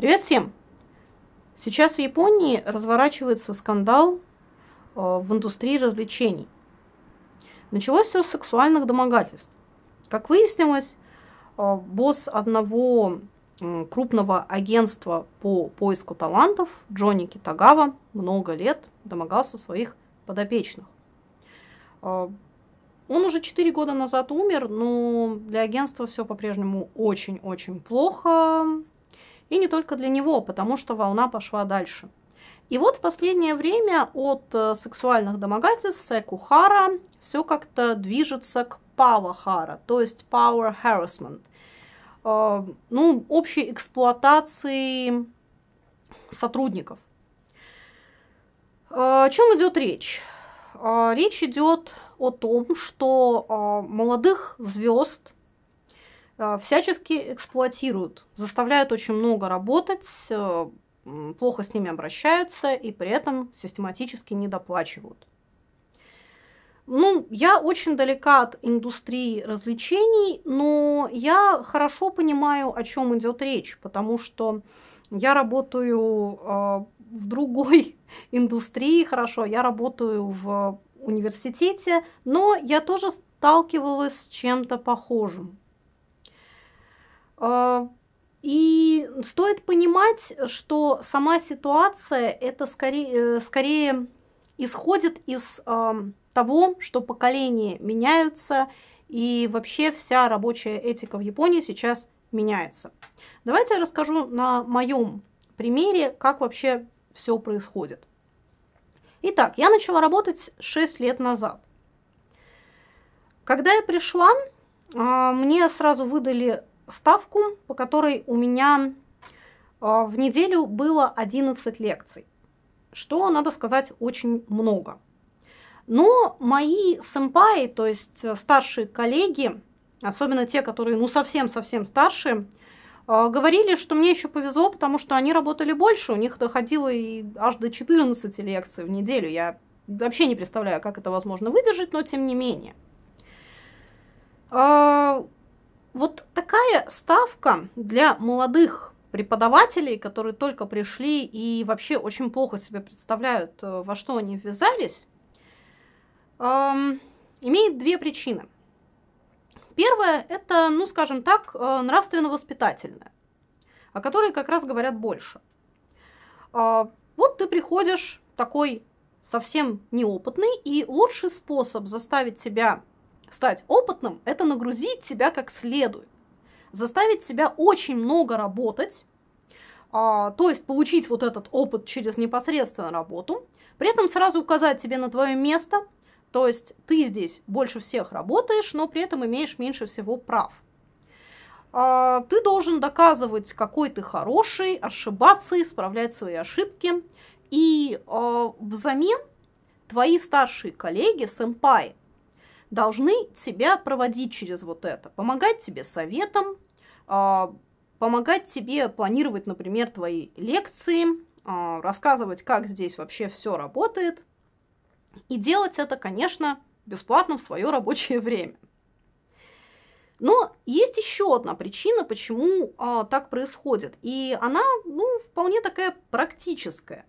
Привет всем! Сейчас в Японии разворачивается скандал э, в индустрии развлечений. Началось все с сексуальных домогательств. Как выяснилось, э, босс одного крупного агентства по поиску талантов Джонни Китагава много лет домогался своих подопечных. Э, он уже 4 года назад умер, но для агентства все по-прежнему очень-очень плохо. И не только для него, потому что волна пошла дальше. И вот в последнее время от э, сексуальных домогательств секухара все как-то движется к павахара, то есть power harassment. Э, ну, общей эксплуатации сотрудников. Э, о чем идет речь? Речь идет о том, что молодых звезд, а, всячески эксплуатируют, заставляют очень много работать, э, плохо с ними обращаются и при этом систематически недоплачивают. Ну, я очень далека от индустрии развлечений, но я хорошо понимаю, о чем идет речь, потому что я работаю э, в другой индустрии, хорошо, я работаю в университете, но я тоже сталкивалась с чем-то похожим. А, и стоит понимать, что сама ситуация это скорее, э, скорее исходит из того, что поколения меняются, и вообще вся рабочая этика в Японии сейчас меняется. Давайте я расскажу на моем примере, как вообще все происходит. Итак, я начала работать 6 лет назад. Когда я пришла, а, мне сразу выдали ставку, по которой у меня а, в неделю было 11 лекций, что, надо сказать, очень много. Но мои сэмпаи, то есть э, старшие коллеги, особенно те, которые ну совсем-совсем старшие, а, говорили, что мне еще повезло, потому что они работали больше, у них доходило и аж до 14 лекций в неделю. Я вообще не представляю, как это возможно выдержать, но тем не менее. А, вот такая ставка для молодых преподавателей, которые только пришли и вообще очень плохо себе представляют, э, во что они ввязались, имеет две причины. Первое – это, ну, скажем так, э, нравственно-воспитательное, о которой как раз говорят больше. А, вот ты приходишь такой совсем неопытный, и лучший способ заставить себя Стать опытным – это нагрузить себя как следует, заставить себя очень много работать, а, то есть получить вот этот опыт через непосредственно работу, при этом сразу указать тебе на твое место, то есть ты здесь больше всех работаешь, но при этом имеешь меньше всего прав. А, ты должен доказывать, какой ты хороший, ошибаться, исправлять свои ошибки. И а, взамен твои старшие коллеги, сэмпаи, должны тебя проводить через вот это, помогать тебе советом, а, помогать тебе планировать, например, твои лекции, а, рассказывать, как здесь вообще все работает, и делать это, конечно, бесплатно в свое рабочее время. Но есть еще одна причина, почему а, так происходит. И она, ну, вполне такая практическая.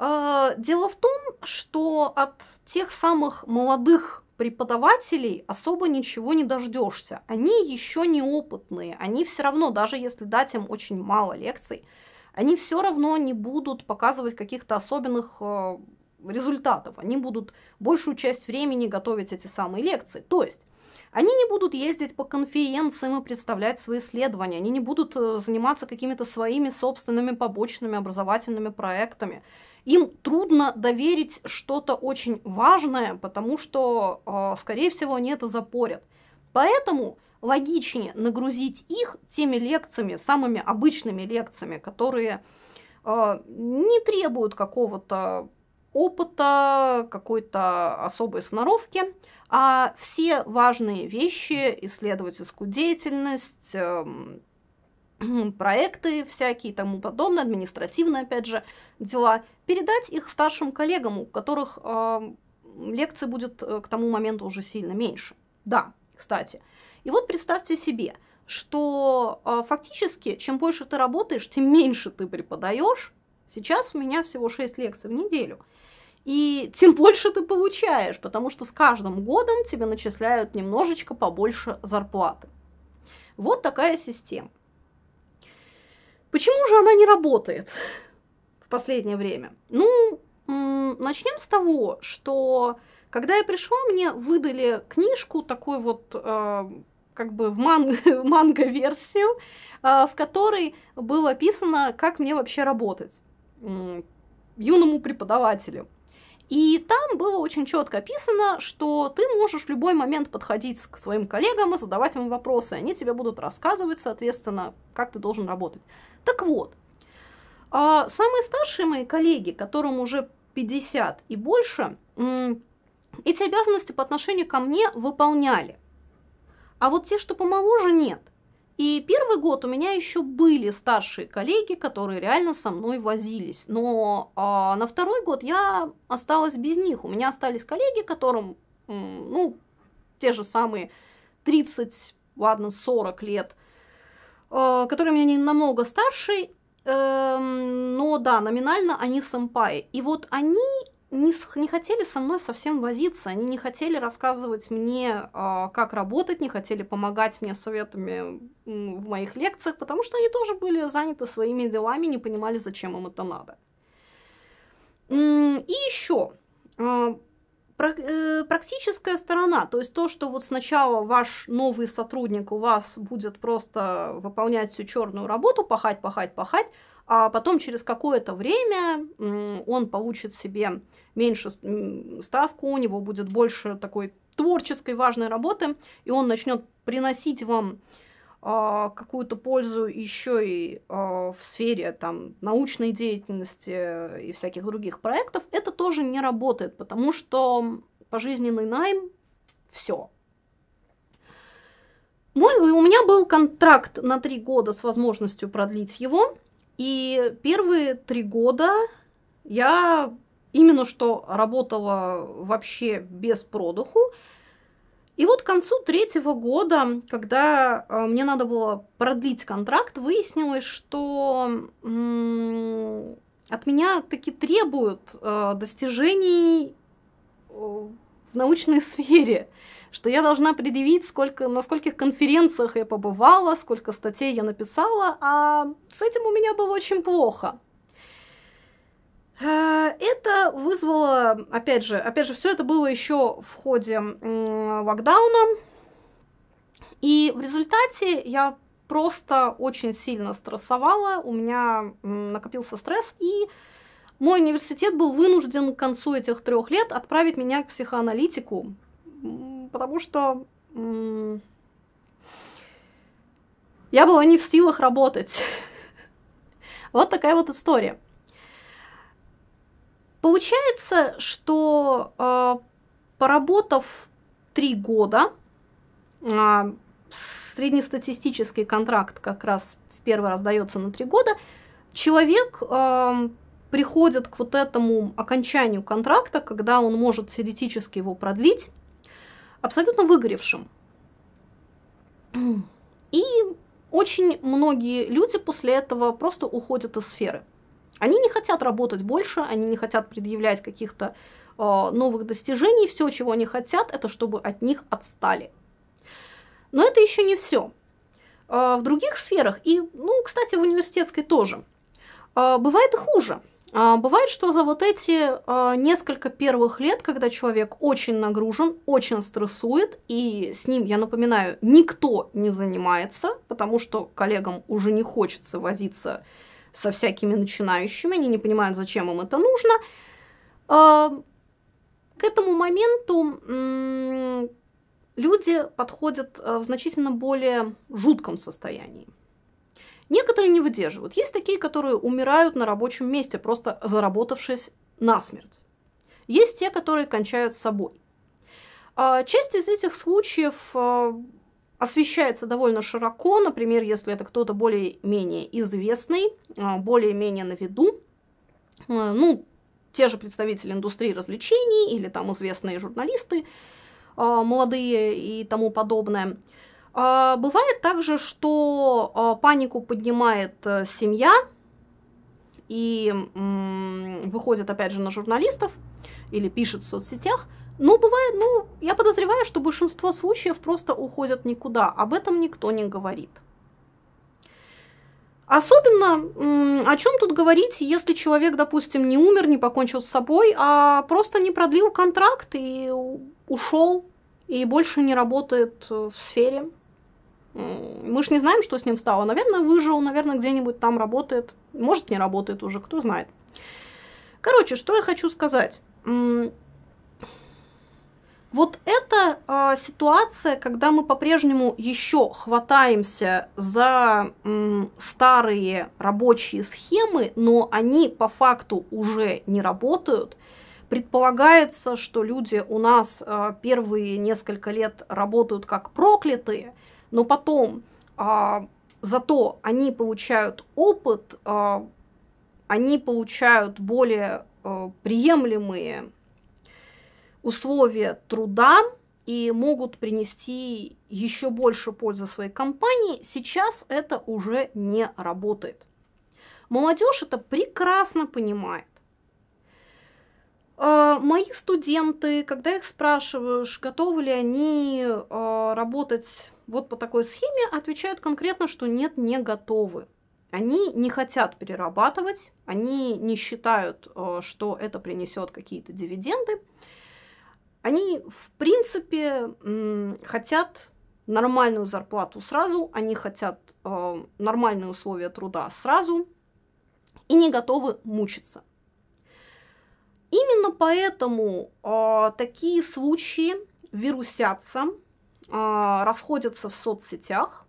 дело в том, что от тех самых молодых преподавателей особо ничего не дождешься. Они еще не опытные, они все равно, даже если дать им очень мало лекций, они все равно не будут показывать каких-то особенных э, результатов. Они будут большую часть времени готовить эти самые лекции. То есть они не будут ездить по конференциям и представлять свои исследования, они не будут э, заниматься какими-то своими собственными побочными образовательными проектами им трудно доверить что-то очень важное, потому что, э, скорее всего, они это запорят. Поэтому логичнее нагрузить их теми лекциями, самыми обычными лекциями, которые э, не требуют какого-то опыта, какой-то особой сноровки, а все важные вещи, исследовательскую деятельность, эм, проекты всякие и тому подобное, административные, опять же, дела, передать их старшим коллегам, у которых э, лекций будет э, к тому моменту уже сильно меньше. Да, кстати. И вот представьте себе, что э, фактически, чем больше ты работаешь, тем меньше ты преподаешь. Сейчас у меня всего 6 лекций в неделю. И тем больше ты получаешь, потому что с каждым годом тебе начисляют немножечко побольше зарплаты. Вот такая система. Почему же она не работает в последнее время? Ну, начнем с того, что когда я пришла, мне выдали книжку такой вот э, как бы в ман- манго-версию, э, в которой было описано, как мне вообще работать юному преподавателю. И там было очень четко описано, что ты можешь в любой момент подходить к своим коллегам и задавать им вопросы. Они тебе будут рассказывать, соответственно, как ты должен работать. Так вот, а, самые старшие мои коллеги, которым уже 50 и больше, эти обязанности по отношению ко мне выполняли. А вот те, что помоложе, нет. И первый год у меня еще были старшие коллеги, которые реально со мной возились. Но а, на второй год я осталась без них. У меня остались коллеги, которым, ну, те же самые 30, ладно, 40 лет, а, которые меня не намного старше, эм, но да, номинально они сэмпай. И вот они не, не хотели со мной совсем возиться, они не хотели рассказывать мне, а, как работать, не хотели помогать мне советами в моих лекциях, потому что они тоже были заняты своими делами, не понимали, зачем им это надо. И еще а, э, практическая сторона, то есть то, что вот сначала ваш новый сотрудник у вас будет просто выполнять всю черную работу, пахать, пахать, пахать, а потом через какое-то время он получит себе меньше ставку, у него будет больше такой творческой важной работы, и он начнет приносить вам а, какую-то пользу еще и а, в сфере там, научной деятельности и всяких других проектов, это тоже не работает, потому что пожизненный найм – все. Мой, у меня был контракт на три года с возможностью продлить его – и первые три года я именно что работала вообще без продуху. И вот к концу третьего года, когда э, мне надо было продлить контракт, выяснилось, что от меня таки требуют э, достижений э, в научной сфере, что я должна предъявить, сколько, на скольких конференциях я побывала, сколько статей я написала, а с этим у меня было очень плохо. Э, это вызвало, опять же, опять же, все это было еще в ходе локдауна. И в результате я просто очень сильно стрессовала, у меня накопился стресс, и мой университет был вынужден к концу этих трех лет отправить меня к психоаналитику, потому что я была не в силах работать. вот такая вот история. Получается, что а, поработав три года, а, среднестатистический контракт как раз в первый раз дается на три года, человек приходит к вот этому окончанию контракта, когда он может теоретически его продлить, абсолютно выгоревшим. И очень многие люди после этого просто уходят из сферы. Они не хотят работать больше, они не хотят предъявлять каких-то э, новых достижений. Все, чего они хотят, это чтобы от них отстали. Но это еще не все. Э, а, в других сферах, и, ну, кстати, в университетской тоже, э, бывает хуже. А, бывает, что за вот эти а, несколько первых лет, когда человек очень нагружен, очень стрессует, и с ним, я напоминаю, никто не занимается, потому что коллегам уже не хочется возиться со всякими начинающими, они не понимают, зачем им это нужно. А, к этому моменту люди подходят в значительно более жутком состоянии. Некоторые не выдерживают. Есть такие, которые умирают на рабочем месте, просто заработавшись насмерть. Есть те, которые кончают с собой. А, часть из этих случаев а, освещается довольно широко, например, если это кто-то более-менее известный, а, более-менее на виду, ну, те же представители индустрии развлечений или там известные журналисты молодые и тому подобное – а, бывает также, что а, панику поднимает э, семья и выходит опять же на журналистов или пишет в соцсетях. Ну, бывает, ну, я подозреваю, что большинство случаев просто уходят никуда. Об этом никто не говорит. Особенно о чем тут говорить, если человек, допустим, не умер, не покончил с собой, а просто не продлил контракт и ушел, и больше не работает э, в сфере. Мы же не знаем, что с ним стало. Наверное, выжил, наверное, где-нибудь там работает. Может, не работает уже, кто знает. Короче, что я хочу сказать. Вот эта э, ситуация, когда мы по-прежнему еще хватаемся за э, старые рабочие схемы, но они по факту уже не работают, предполагается, что люди у нас э, первые несколько лет работают как проклятые – но потом а, зато они получают опыт, а, они получают более а, приемлемые условия труда и могут принести еще больше пользы своей компании, сейчас это уже не работает. Молодежь это прекрасно понимает. А, мои студенты, когда их спрашиваешь, готовы ли они а, работать вот по такой схеме, отвечают конкретно, что нет, не готовы. Они не хотят перерабатывать, они не считают, а, что это принесет какие-то дивиденды. Они, в принципе, хотят нормальную зарплату сразу, они хотят нормальные условия труда сразу и не готовы мучиться. Именно поэтому э, такие случаи вирусятся, э, расходятся в соцсетях,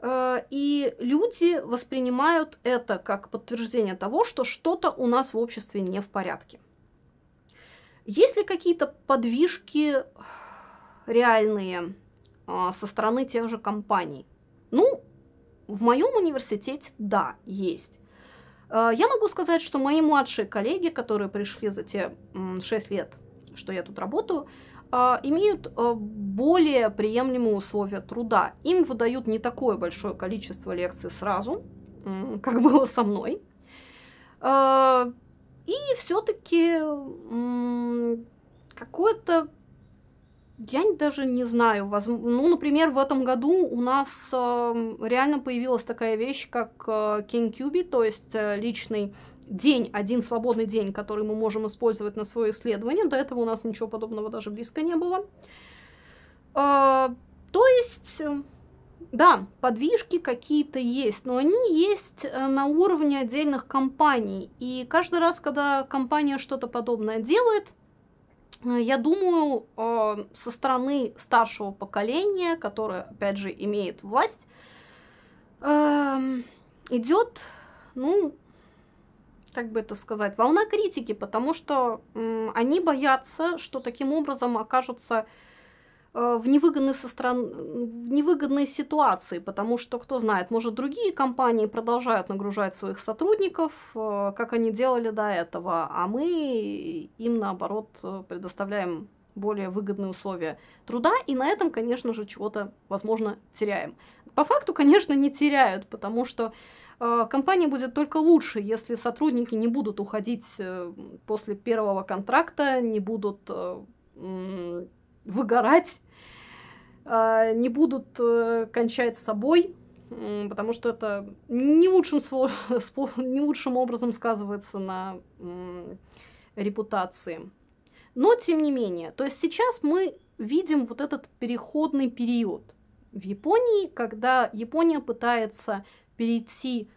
э, и люди воспринимают это как подтверждение того, что что-то у нас в обществе не в порядке. Есть ли какие-то подвижки реальные э, со стороны тех же компаний? Ну, в моем университете да, есть. Э, я могу сказать, что мои младшие коллеги, которые пришли за те 6 лет, что я тут работаю, э, имеют э, более приемлемые условия труда. Им выдают не такое большое количество лекций сразу, как было со мной. И все-таки какое-то я даже не знаю. Ну, например, в этом году у нас эм, реально появилась такая вещь, как э, Кинкюби, то есть э, личный день, один свободный день, который мы можем использовать на свое исследование. До этого у нас ничего подобного даже близко не было. Э, то есть, да, подвижки какие-то есть, но они есть на уровне отдельных компаний. И каждый раз, когда компания что-то подобное делает, Э, я думаю, э, со стороны старшего поколения, которое, опять же, имеет власть, эм, идет, ну, как бы это сказать, волна критики, потому что они боятся, что таким образом окажутся Э, в невыгодной, со стран... в невыгодной ситуации, потому что, кто знает, может, другие компании продолжают нагружать своих сотрудников, э, как они делали до этого, а мы им, наоборот, предоставляем более выгодные условия труда, и на этом, конечно же, чего-то, возможно, теряем. По факту, конечно, не теряют, потому что э, компания будет только лучше, если сотрудники не будут уходить после первого контракта, не будут выгорать а, не будут э, кончать с собой, потому что это не лучшим, не лучшим образом сказывается на репутации. Но тем не менее, то есть сейчас мы видим вот этот переходный период в Японии, когда Япония пытается перейти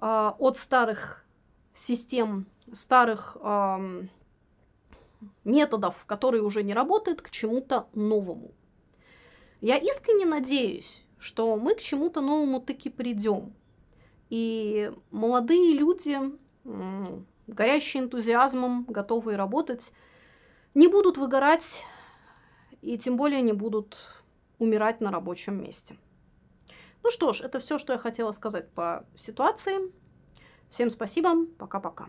э, от старых систем, старых э, методов, которые уже не работают, к чему-то новому. Я искренне надеюсь, что мы к чему-то новому таки придем. И молодые люди, горящие энтузиазмом, готовые работать, не будут выгорать и тем более не будут умирать на рабочем месте. Ну что ж, это все, что я хотела сказать по ситуации. Всем спасибо, пока-пока.